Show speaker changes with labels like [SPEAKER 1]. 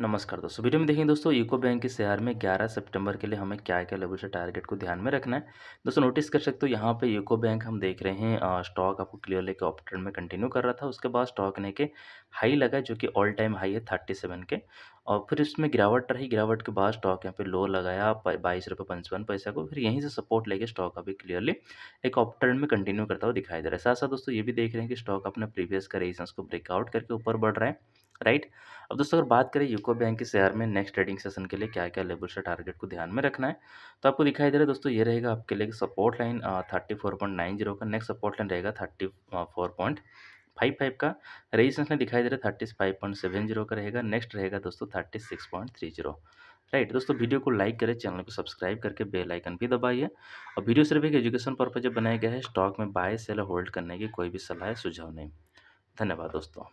[SPEAKER 1] नमस्कार दोस्तों वीडियो में देखेंगे दोस्तों यूको बैंक के शेयर में 11 सितंबर के लिए हमें क्या क्या लेवल से टारगेट को ध्यान में रखना है दोस्तों नोटिस कर सकते हो यहाँ पे यूको बैंक हम देख रहे हैं स्टॉक आपको क्लियर लेके ऑप्टर में कंटिन्यू कर रहा था उसके बाद स्टॉक ने के हाई लगा जो कि ऑल टाइम हाई है थर्टी सेवन के और फिर इसमें गिरावट रही गिरावट के बाद स्टॉक यहाँ पे लो लगाया बाईस रुपये पंचवन पैसा को फिर यहीं से सपोर्ट लेके स्टॉक अभी क्लियरली एक ऑप ट्रेंड में कंटिन्यू करता हुआ दिखाई दे रहा है साथ साथ दोस्तों ये भी देख रहे हैं कि स्टॉक अपने प्रीवियस का रेजिस्टेंस को ब्रेकआउट करके ऊपर बढ़ रहा है राइट अब दोस्तों अगर बात करें यूको बैंक के शेयर में नेक्स्ट ट्रेडिंग सेशन के लिए क्या क्या लेवल से टारगेट को ध्यान में रखना है तो आपको दिखाई दे रहा है दोस्तों ये रहेगा आपके लिए support line thirty four point nine zero का नेक्स्ट सपोर्ट लाइन रहेगा thirty four point five five का रेजिस्टेंस में दिखाई दे रहा है thirty five point seven zero का रहेगा नेक्स्ट रहेगा दोस्तों thirty six point three zero right दोस्तों वीडियो को लाइक करें चैनल को सब्सक्राइब करके बेल आइकन भी दबाइए और वीडियो सिर्फ एक एजुकेशन पर्पज बनाया गया है स्टॉक में बाय सेल होल्ड करने की कोई भी सलाह सुझाव नहीं धन्यवाद दोस्तों